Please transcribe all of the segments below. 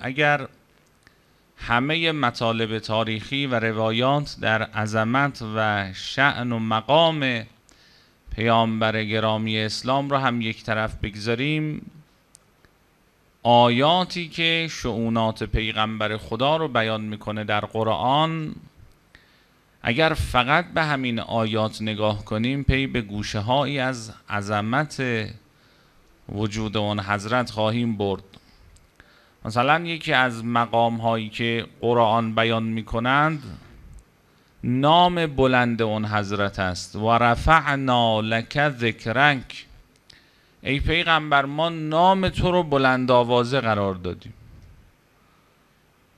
اگر همه مطالب تاریخی و روایات در عظمت و شعن و مقام پیامبر گرامی اسلام را هم یک طرف بگذاریم آیاتی که شعونات پیغمبر خدا رو بیان میکنه در قرآن اگر فقط به همین آیات نگاه کنیم پی به گوشه هایی از عظمت وجود آن حضرت خواهیم برد مثلا یکی از مقام هایی که قرآن بیان می کنند نام بلند اون حضرت است و رفعنا لک ذکرک ای پیغمبر ما نام تو رو بلند آوازه قرار دادیم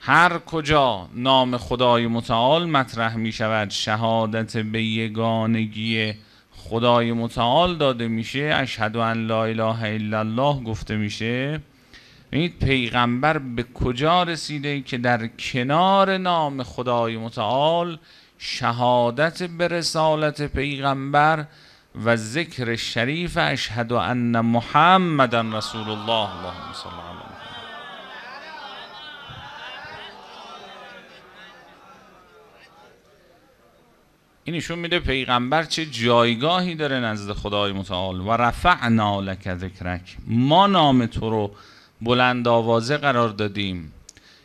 هر کجا نام خدای متعال مطرح می شود شهادت به یگانگی خدای متعال داده میشه اشهد ان لا اله الا الله گفته میشه ببینید پیغمبر به کجا رسیده که در کنار نام خدای متعال شهادت به رسالت پیغمبر و ذکر شریف اشهد ان محمد رسول الله اللهم صل علی این نشون میده پیغمبر چه جایگاهی داره نزد خدای متعال و رفعنا لک ذکرک ما نام تو رو بلند آوازه قرار دادیم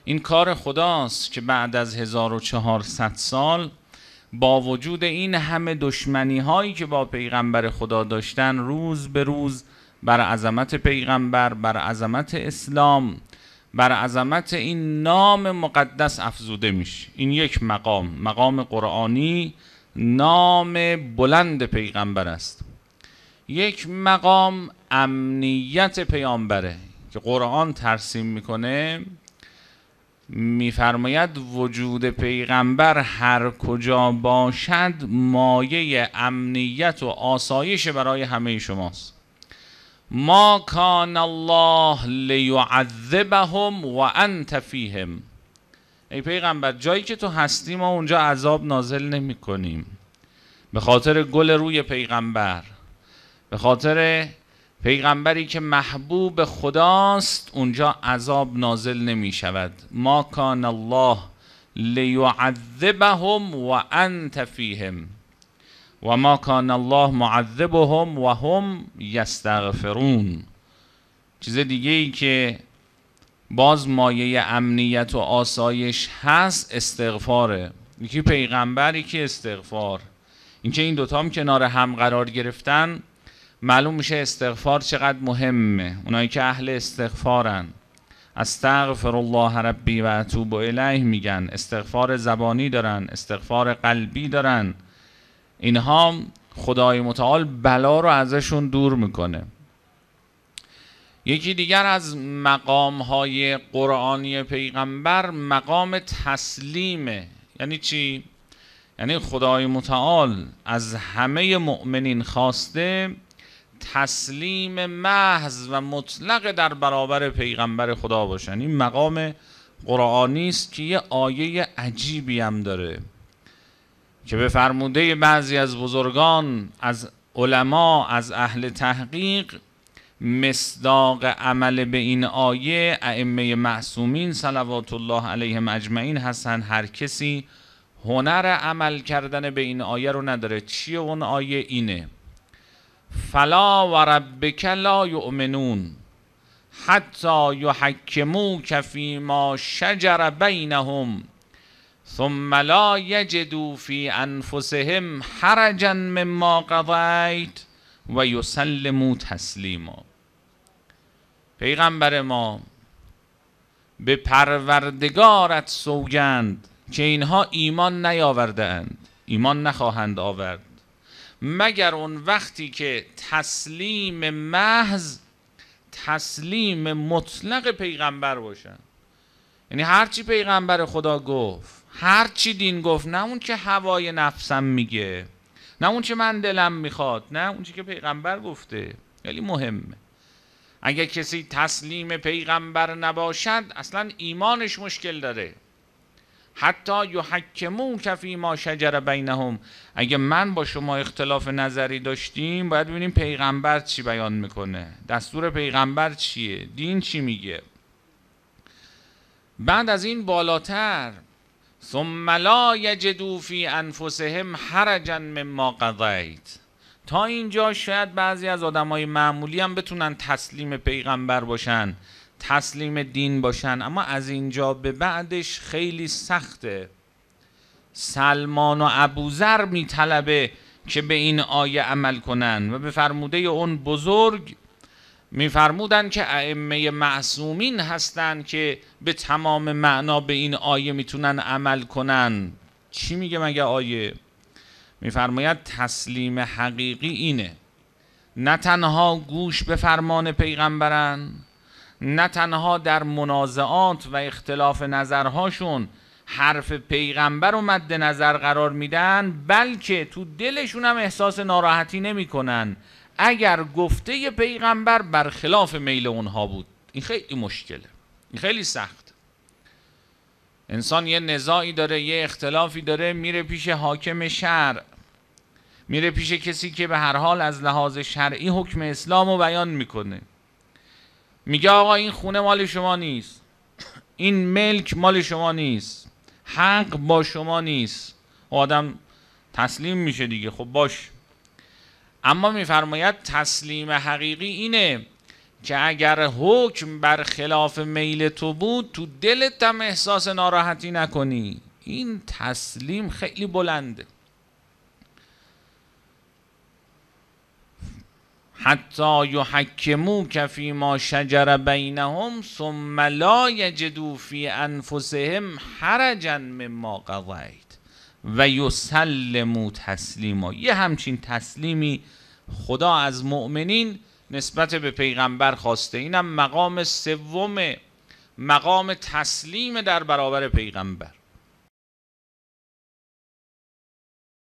این کار خداست که بعد از 1400 سال با وجود این همه دشمنی هایی که با پیغمبر خدا داشتن روز به روز بر عظمت پیغمبر بر عظمت اسلام بر عظمت این نام مقدس افزوده میشه این یک مقام مقام قرآنی نام بلند پیغمبر است یک مقام امنیت پیامبره که قرآن ترسیم میکنه میفرماید وجود پیغمبر هر کجا باشد مایه امنیت و آسایش برای همه شماست ما کان الله لیعذبهم و انت فیهم ای پیغمبر جایی که تو هستی ما اونجا عذاب نازل نمی کنیم به خاطر گل روی پیغمبر به خاطر پیغمبری که محبوب خداست اونجا عذاب نازل نمی شود ما کان الله لیعذبهم و انت فیهم و ما کان الله معذبهم و هم یستغفرون چیز دیگه ای که باز مایه امنیت و آسایش هست استغفاره یکی پیغمبری که استغفار اینکه این دوتا هم کنار هم قرار گرفتن معلوم میشه استغفار چقدر مهمه اونایی که اهل استغفارن استغفر الله ربی و اتوب الیه میگن استغفار زبانی دارن استغفار قلبی دارن اینها خدای متعال بلا رو ازشون دور میکنه یکی دیگر از مقام های قرآنی پیغمبر مقام تسلیمه یعنی چی؟ یعنی خدای متعال از همه مؤمنین خواسته تسلیم محض و مطلق در برابر پیغمبر خدا باشن یعنی این مقام قرآنی است که یه آیه عجیبی هم داره که به فرموده بعضی از بزرگان از علما از اهل تحقیق مصداق عمل به این آیه ائمه معصومین صلوات الله علیهم اجمعین هستن هر کسی هنر عمل کردن به این آیه رو نداره چیه اون آیه اینه فلا و ربک لا یؤمنون حتی یحکموک ما شجر بینهم ثم لا یجدو فی انفسهم حرجا مما قضیت و یسلمو تسلیما پیغمبر ما به پروردگارت سوگند که اینها ایمان نیاورده اند ایمان نخواهند آورد مگر اون وقتی که تسلیم محض تسلیم مطلق پیغمبر باشن یعنی هرچی پیغمبر خدا گفت هرچی دین گفت نه اون که هوای نفسم میگه نه اون که من دلم میخواد نه اون که پیغمبر گفته یعنی مهمه اگر کسی تسلیم پیغمبر نباشد اصلا ایمانش مشکل داره حتی حکمون کفی ما شجر بینهم اگه من با شما اختلاف نظری داشتیم باید ببینیم پیغمبر چی بیان میکنه دستور پیغمبر چیه دین چی میگه بعد از این بالاتر ثم لا یجدو فی انفسهم حرجا مما قضیت تا اینجا شاید بعضی از آدمای معمولی هم بتونن تسلیم پیغمبر باشن تسلیم دین باشن اما از اینجا به بعدش خیلی سخته سلمان و ابوذر میطلبه که به این آیه عمل کنن و به فرموده اون بزرگ میفرمودند که ائمه معصومین هستند که به تمام معنا به این آیه میتونن عمل کنن چی میگه مگه آیه میفرماید تسلیم حقیقی اینه نه تنها گوش به فرمان پیغمبرن نه تنها در منازعات و اختلاف نظرهاشون حرف پیغمبر رو مد نظر قرار میدن بلکه تو دلشون هم احساس ناراحتی نمیکنن اگر گفته پیغمبر برخلاف میل اونها بود این خیلی مشکله این خیلی سخت انسان یه نزاعی داره یه اختلافی داره میره پیش حاکم شرع میره پیش کسی که به هر حال از لحاظ شرعی حکم اسلام رو بیان میکنه میگه آقا این خونه مال شما نیست این ملک مال شما نیست حق با شما نیست آدم تسلیم میشه دیگه خب باش اما میفرماید تسلیم حقیقی اینه که اگر حکم بر خلاف میل تو بود تو دلت هم احساس ناراحتی نکنی این تسلیم خیلی بلنده حتی یحکمو کفی ما شجر بینهم ثم لا یجدو فی انفسهم حرجا مما قضیت و یسلمو تسلیما یه همچین تسلیمی خدا از مؤمنین نسبت به پیغمبر خواسته اینم مقام سوم مقام تسلیم در برابر پیغمبر